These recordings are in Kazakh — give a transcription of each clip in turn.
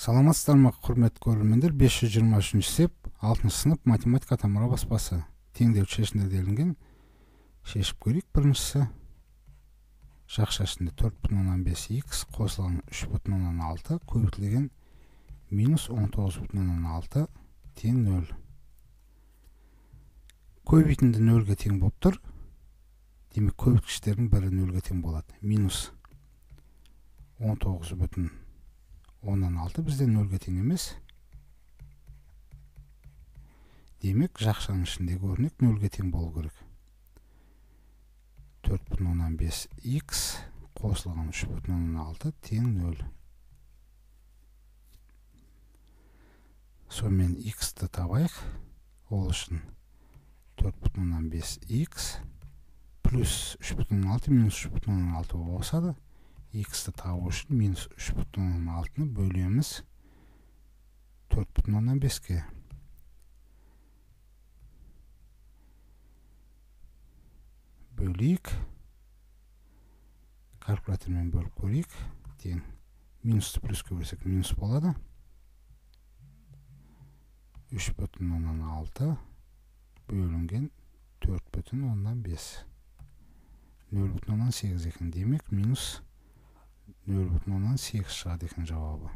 саламатсыздар ма құрметті көрермендер үшінші сеп алтыншы сынып математика тамыра баспасы теңдеу шешіңдер делінген шешіп көрейік біріншісі жақ шашында төрт бүтін оннан бес икс қосылған үш бүтін оннан алты көбейтілген минус он тоғыз бүтін оннан алты тең нөл көбейтінді нөлге тең болып тұр демек көбейткіштердің бірі нөлге тең болады минус он тоғыз бүтін 10-нан 6 бізде 0-ге тең емес. Демек, жақшаның ішіндегі өрнек 0-ге тең болу керек. 4.5x қосылған 3.6 тең 0. Сонымен x-ты табайық. Ол үшін 4.5x плюс 3.6 минус 3.6 болсады x-ті табу үшін минус үш бүтін алтыны бөлеміз төрт бүтін оннан беске бөлейік калькулятормен бөліп көрейік тең минусты плюске бөлсек минус болады 3 бүтін оннан алты бөлінген төрт бүтін оннан бес нөл бүтін оннан сегіз екен демек минус нөл бүтін оннан сегіз шығады екен жауабы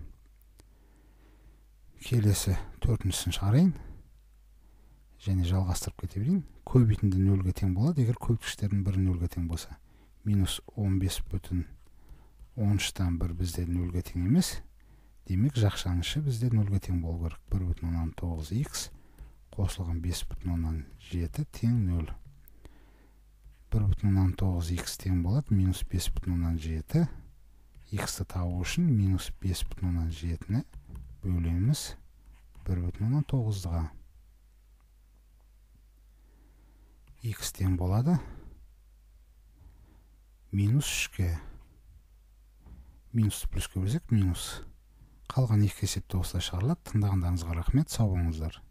келесі төртіншісін шығарайын және жалғастырып кете берейін көбейтінді нөлге тең болады егер көбейткіштердің бірі нөлге тең болса минус он бес бүтін он үштен бір бізде нөлге тең емес демек жақшаның іші бізде нөлге тең болу керек бір бүтін оннан тоғыз икс қосылған бес бүтін оннан жеті тең нөл бір бүтін оннан тоғыз икс тең болады минус бес бүтін оннан жеті x ті табу үшін минус 5 бүтін оннан жетіні бөлеміз бір бүтін оннан тоғыздыға x тен болады минус үшке минусты плюске бөлсек минус қалған екі есеп те осылай шығарылады тыңдағандарыңызға рахмет сау болыңыздар